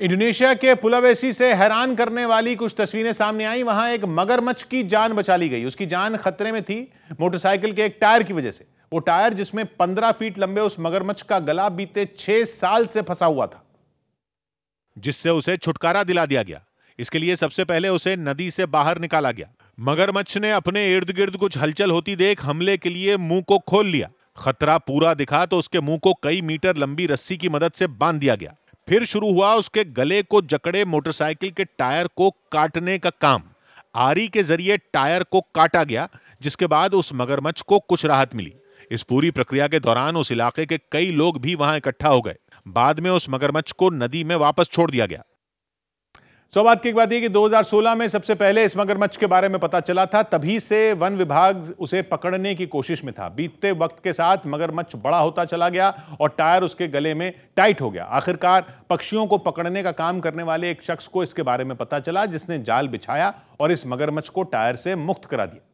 Indonesia के पुलावेसी से हैरान करने वाली कुछ तस्वीरें सामने आई वहां एक मगरमच्छ की जान बचा ली गई उसकी जान खतरे में थी मोटरसाइकिल के एक टायर की वजह से वो टायर जिसमें 15 फीट लंबे उस मगरमच्छ का गला बीते छह साल से फंसा हुआ था जिससे उसे छुटकारा दिला दिया गया इसके लिए सबसे पहले उसे नदी से बाहर निकाला गया मगरमच्छ ने अपने इर्द गिर्द कुछ हलचल होती देख हमले के लिए मुंह को खोल लिया खतरा पूरा दिखा तो उसके मुंह को कई मीटर लंबी रस्सी की मदद से बांध दिया गया फिर शुरू हुआ उसके गले को जकड़े मोटरसाइकिल के टायर को काटने का काम आरी के जरिए टायर को काटा गया जिसके बाद उस मगरमच्छ को कुछ राहत मिली इस पूरी प्रक्रिया के दौरान उस इलाके के कई लोग भी वहां इकट्ठा हो गए बाद में उस मगरमच्छ को नदी में वापस छोड़ दिया गया सौ बात की एक बात यह कि 2016 में सबसे पहले इस मगरमच्छ के बारे में पता चला था तभी से वन विभाग उसे पकड़ने की कोशिश में था बीतते वक्त के साथ मगरमच्छ बड़ा होता चला गया और टायर उसके गले में टाइट हो गया आखिरकार पक्षियों को पकड़ने का काम करने वाले एक शख्स को इसके बारे में पता चला जिसने जाल बिछाया और इस मगरमच्छ को टायर से मुक्त करा दिया